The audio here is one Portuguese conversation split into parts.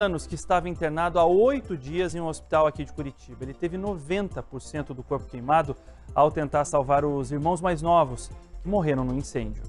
anos que estava internado há oito dias em um hospital aqui de Curitiba. Ele teve 90% do corpo queimado ao tentar salvar os irmãos mais novos que morreram no incêndio.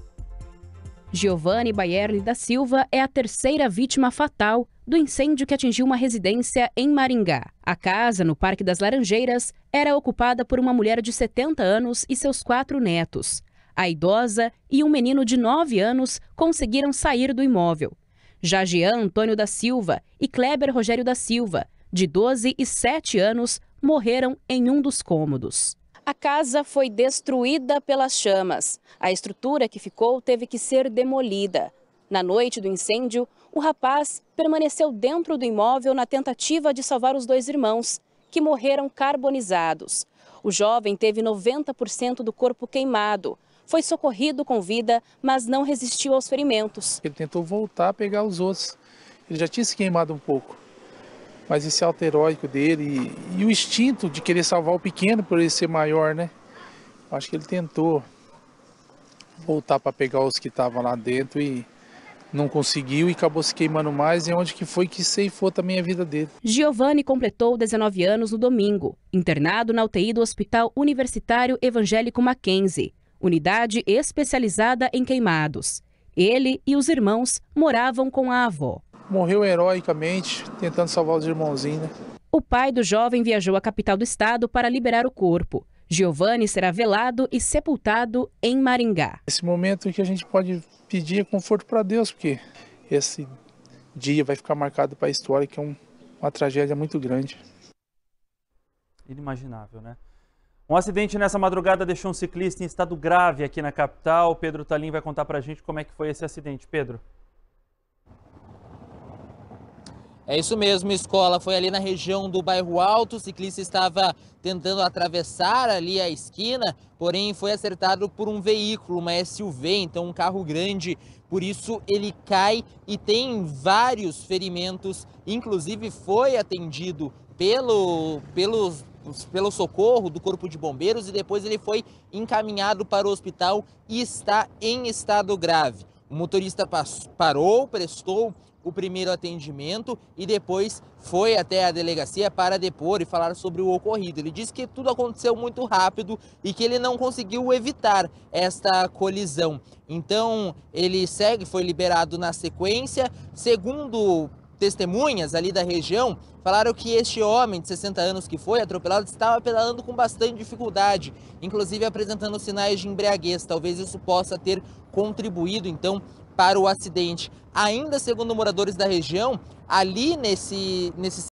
Giovanni Baierli da Silva é a terceira vítima fatal do incêndio que atingiu uma residência em Maringá. A casa, no Parque das Laranjeiras, era ocupada por uma mulher de 70 anos e seus quatro netos. A idosa e um menino de 9 anos conseguiram sair do imóvel, Jagian Antônio da Silva e Kleber Rogério da Silva, de 12 e 7 anos, morreram em um dos cômodos. A casa foi destruída pelas chamas. A estrutura que ficou teve que ser demolida. Na noite do incêndio, o rapaz permaneceu dentro do imóvel na tentativa de salvar os dois irmãos, que morreram carbonizados. O jovem teve 90% do corpo queimado, foi socorrido com vida, mas não resistiu aos ferimentos. Ele tentou voltar a pegar os outros. Ele já tinha se queimado um pouco. Mas esse heróico dele e, e o instinto de querer salvar o pequeno por ele ser maior, né? Acho que ele tentou voltar para pegar os que estavam lá dentro e não conseguiu e acabou se queimando mais e é onde que foi que ceifou também a vida dele. Giovanni completou 19 anos no domingo, internado na UTI do Hospital Universitário Evangélico Mackenzie unidade especializada em queimados. Ele e os irmãos moravam com a avó. Morreu heroicamente tentando salvar os irmãozinhos. Né? O pai do jovem viajou à capital do estado para liberar o corpo. Giovanni será velado e sepultado em Maringá. Esse momento que a gente pode pedir conforto para Deus, porque esse dia vai ficar marcado para a história, que é um, uma tragédia muito grande. Inimaginável, né? Um acidente nessa madrugada deixou um ciclista em estado grave aqui na capital. Pedro Talim vai contar pra gente como é que foi esse acidente. Pedro. É isso mesmo, escola. Foi ali na região do bairro Alto. O ciclista estava tentando atravessar ali a esquina, porém foi acertado por um veículo, uma SUV, então um carro grande. Por isso ele cai e tem vários ferimentos. Inclusive foi atendido pelo, pelo pelo socorro do Corpo de Bombeiros e depois ele foi encaminhado para o hospital e está em estado grave. O motorista passou, parou, prestou o primeiro atendimento e depois foi até a delegacia para depor e falar sobre o ocorrido. Ele disse que tudo aconteceu muito rápido e que ele não conseguiu evitar esta colisão. Então, ele segue, foi liberado na sequência. Segundo testemunhas ali da região falaram que este homem de 60 anos que foi atropelado estava pedalando com bastante dificuldade, inclusive apresentando sinais de embriaguez. Talvez isso possa ter contribuído então para o acidente. Ainda segundo moradores da região, ali nesse, nesse